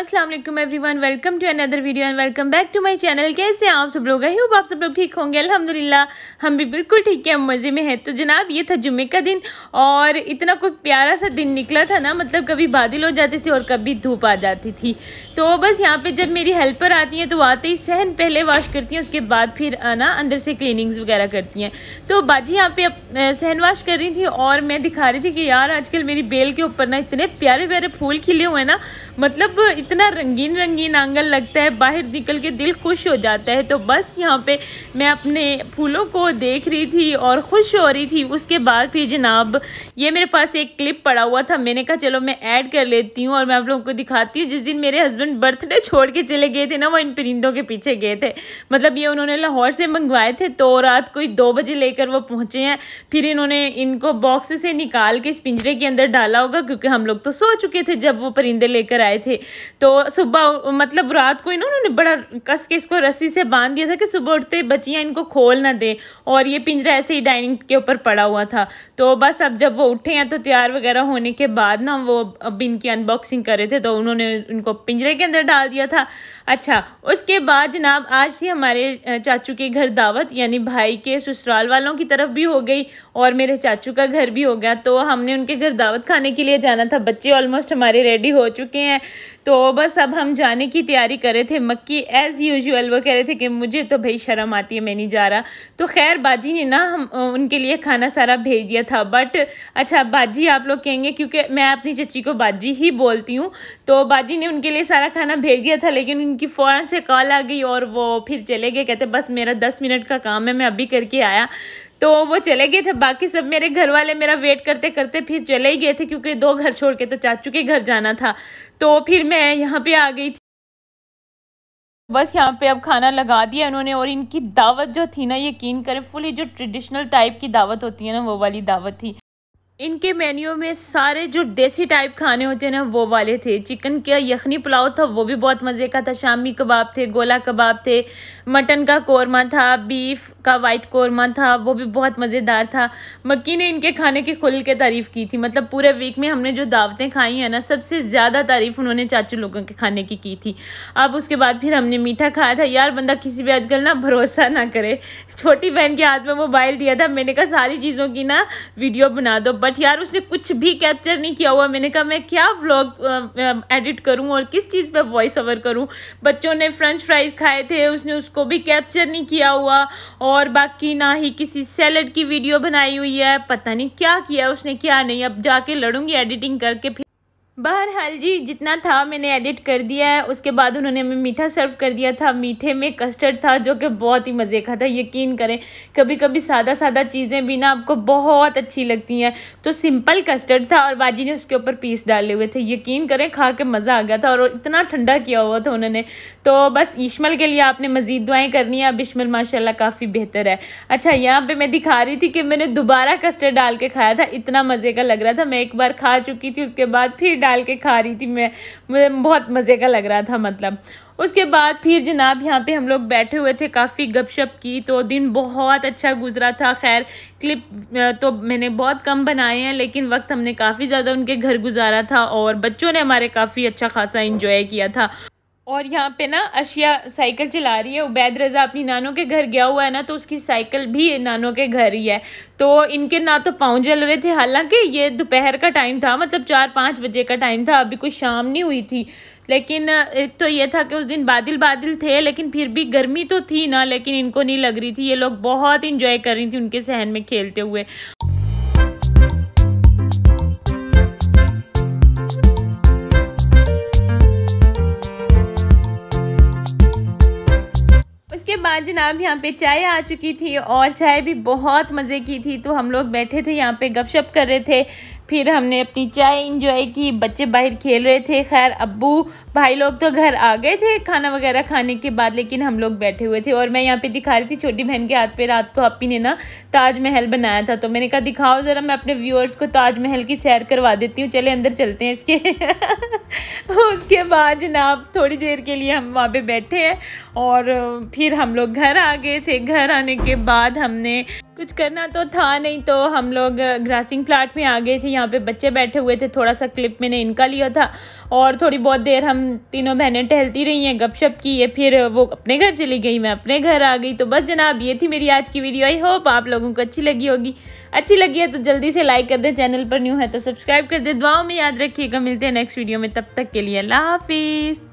अस्सलाम everyone welcome to another video and welcome back to my channel कैसे हैं आप सब लोग आई होप आप सब लोग ठीक होंगे अल्हम्दुलिल्लाह हम भी बिल्कुल ठीक हैं मज़े में हैं तो जनाब ये था जुमे का दिन और इतना कोई प्यारा सा दिन निकला था ना मतलब कभी बादल हो जाते थे और कभी धूप आ जाती थी तो बस यहाँ पर जब मेरी हेल्पर आती हैं तो आते ही सहन पहले वॉश करती हैं उसके बाद फिर ना अंदर से क्लिनिंग्स वगैरह करती हैं तो बाजी यहाँ पर सहन वॉश कर रही थी और मैं दिखा रही थी कि यार आजकल मेरी बेल के ऊपर ना इतने प्यारे प्यारे फूल खिले हुए हैं ना मतलब इतना रंगीन रंगीन आंगन लगता है बाहर निकल के दिल खुश हो जाता है तो बस यहाँ पे मैं अपने फूलों को देख रही थी और खुश हो रही थी उसके बाद फिर जनाब ये मेरे पास एक क्लिप पड़ा हुआ था मैंने कहा चलो मैं ऐड कर लेती हूँ और मैं आप लोगों को दिखाती हूँ जिस दिन मेरे हस्बैंड बर्थडे छोड़ के चले गए थे ना वो इन परिंदों के पीछे गए थे मतलब ये उन्होंने लाहौर से मंगवाए थे तो रात को दो बजे लेकर वो पहुँचे हैं फिर इन्होंने इनको बॉक्स से निकाल के इस पिंजरे के अंदर डाला होगा क्योंकि हम लोग तो सो चुके थे जब वो परिंदे लेकर लेकर आए थे तो सुबह मतलब रात को ही ना उन्होंने बड़ा कस के इसको रस्सी से बांध दिया था कि सुबह उठते बच्चियाँ इनको खोल ना दें और ये पिंजरा ऐसे ही डाइनिंग के ऊपर पड़ा हुआ था तो बस अब जब वो उठे हैं तो तैयार वगैरह होने के बाद ना वो अब इनकी अनबॉक्सिंग कर रहे थे तो उन्होंने उनको पिंजरे के अंदर डाल दिया था अच्छा उसके बाद जनाब आज थी हमारे चाचू के घर दावत यानी भाई के ससुराल वालों की तरफ भी हो गई और मेरे चाचू का घर भी हो गया तो हमने उनके घर दावत खाने के लिए जाना था बच्चे ऑलमोस्ट हमारे रेडी हो चुके हैं हैं तो बस अब हम जाने की तैयारी कर रहे थे मक्की एज़ यूजुअल वो कह रहे थे कि मुझे तो भाई शर्म आती है मैं नहीं जा रहा तो खैर बाजी ने ना हम उनके लिए खाना सारा भेज दिया था बट अच्छा बाजी आप लोग कहेंगे क्योंकि मैं अपनी चची को बाजी ही बोलती हूँ तो बाजी ने उनके लिए सारा खाना भेज दिया था लेकिन उनकी फ़ौरन से कॉल आ गई और वो फिर चले गए कहते बस मेरा दस मिनट का काम है मैं अभी करके आया तो वो चले गए थे बाकी सब मेरे घर वाले मेरा वेट करते करते फिर चले ही गए थे क्योंकि दो घर छोड़ के तो चाचू के घर जाना था तो फिर मैं यहाँ पे आ गई थी बस यहाँ पे अब खाना लगा दिया उन्होंने और इनकी दावत जो थी ना यकीन करें फुली जो ट्रेडिशनल टाइप की दावत होती है ना वो वाली दावत थी इनके मेन्यू में सारे जो देसी टाइप खाने होते हैं ना वो वाले थे चिकन का यखनी पुलाव था वो भी बहुत मज़े का था शामी कबाब थे गोला कबाब थे मटन का कौरमा था बीफ का वाइट कौरमा था वो भी बहुत मज़ेदार था मक्की ने इनके खाने की खुल के तारीफ़ की थी मतलब पूरे वीक में हमने जो दावतें खाई हैं ना सबसे ज़्यादा तारीफ़ उन्होंने चाचू लोगों के खाने की की थी अब उसके बाद फिर हमने मीठा खाया था यार बंदा किसी भी आजकल ना भरोसा ना करे छोटी बहन के हाथ में मोबाइल दिया था मैंने कहा सारी चीज़ों की ना वीडियो बना दो बट यार उसने कुछ भी कैप्चर नहीं किया हुआ मैंने कहा मैं क्या व्लॉग एडिट करूँ और किस चीज़ पर वॉइस ओवर करूँ बच्चों ने फ्रेंच फ्राइज़ खाए थे उसने उसको भी कैप्चर नहीं किया हुआ और और बाकी ना ही किसी सैलड की वीडियो बनाई हुई है पता नहीं क्या किया उसने क्या नहीं अब जाके लड़ूंगी एडिटिंग करके फिर बहरहाल जी जितना था मैंने एडिट कर दिया है उसके बाद उन्होंने हमें मीठा सर्व कर दिया था मीठे में कस्टर्ड था जो कि बहुत ही मज़े का था यकीन करें कभी कभी सादा सादा चीज़ें भी ना आपको बहुत अच्छी लगती हैं तो सिंपल कस्टर्ड था और बाजी ने उसके ऊपर पीस डाले हुए थे यकीन करें खा के मज़ा आ गया था और इतना ठंडा किया हुआ था उन्होंने तो बस ईशमल के लिए आपने मज़ीद दुआएँ करनी है अब ईशमल माशाला काफ़ी बेहतर है अच्छा यहाँ पर मैं दिखा रही थी कि मैंने दोबारा कस्टर्ड डाल के खाया था इतना मज़े का लग रहा था मैं एक बार खा चुकी थी उसके बाद फिर डाल के खा रही थी मैं मुझे बहुत मज़े का लग रहा था मतलब उसके बाद फिर जनाब यहाँ पे हम लोग बैठे हुए थे काफ़ी गपशप की तो दिन बहुत अच्छा गुजरा था खैर क्लिप तो मैंने बहुत कम बनाए हैं लेकिन वक्त हमने काफ़ी ज़्यादा उनके घर गुजारा था और बच्चों ने हमारे काफ़ी अच्छा खासा इंजॉय किया था और यहाँ पे ना अशिया साइकिल चला रही है उबैद रज़ा अपनी नानों के घर गया हुआ है ना तो उसकी साइकिल भी नानों के घर ही है तो इनके ना तो पाँव जल रहे थे हालांकि ये दोपहर का टाइम था मतलब चार पाँच बजे का टाइम था अभी कोई शाम नहीं हुई थी लेकिन एक तो ये था कि उस दिन बादल बादल थे लेकिन फिर भी गर्मी तो थी ना लेकिन इनको नहीं लग रही थी ये लोग बहुत इंजॉय कर रही थी उनके सहन में खेलते हुए जनाब यहाँ पे चाय आ चुकी थी और चाय भी बहुत मज़े की थी तो हम लोग बैठे थे यहाँ पे गपशप कर रहे थे फिर हमने अपनी चाय इंजॉय की बच्चे बाहर खेल रहे थे खैर अब्बू भाई लोग तो घर आ गए थे खाना वगैरह खाने के बाद लेकिन हम लोग बैठे हुए थे और मैं यहाँ पे दिखा रही थी छोटी बहन के हाथ पे रात को अपी ने ना ताजमहल बनाया था तो मैंने कहा दिखाओ ज़रा मैं अपने व्यूअर्स को ताजमहल की सैर करवा देती हूँ चले अंदर चलते हैं इसके उसके बाद जनाब थोड़ी देर के लिए हम वहाँ पर बैठे हैं और फिर हम लोग घर आ गए थे घर आने के बाद हमने कुछ करना तो था नहीं तो हम लोग ग्रासिंग प्लाट में आ गए थे यहाँ पे बच्चे बैठे हुए थे थोड़ा सा क्लिप मैंने इनका लिया था और थोड़ी बहुत देर हम तीनों बहनें टहलती रही हैं गपशप की ये फिर वो अपने घर चली गई मैं अपने घर आ गई तो बस जनाब ये थी मेरी आज की वीडियो आई होप आप लोगों को अच्छी लगी होगी अच्छी लगी है तो जल्दी से लाइक कर दें चैनल पर न्यू है तो सब्सक्राइब कर दें दुआओं में याद रखिएगा मिलते हैं नेक्स्ट वीडियो में तब तक के लिए अल्लाह हाफिज़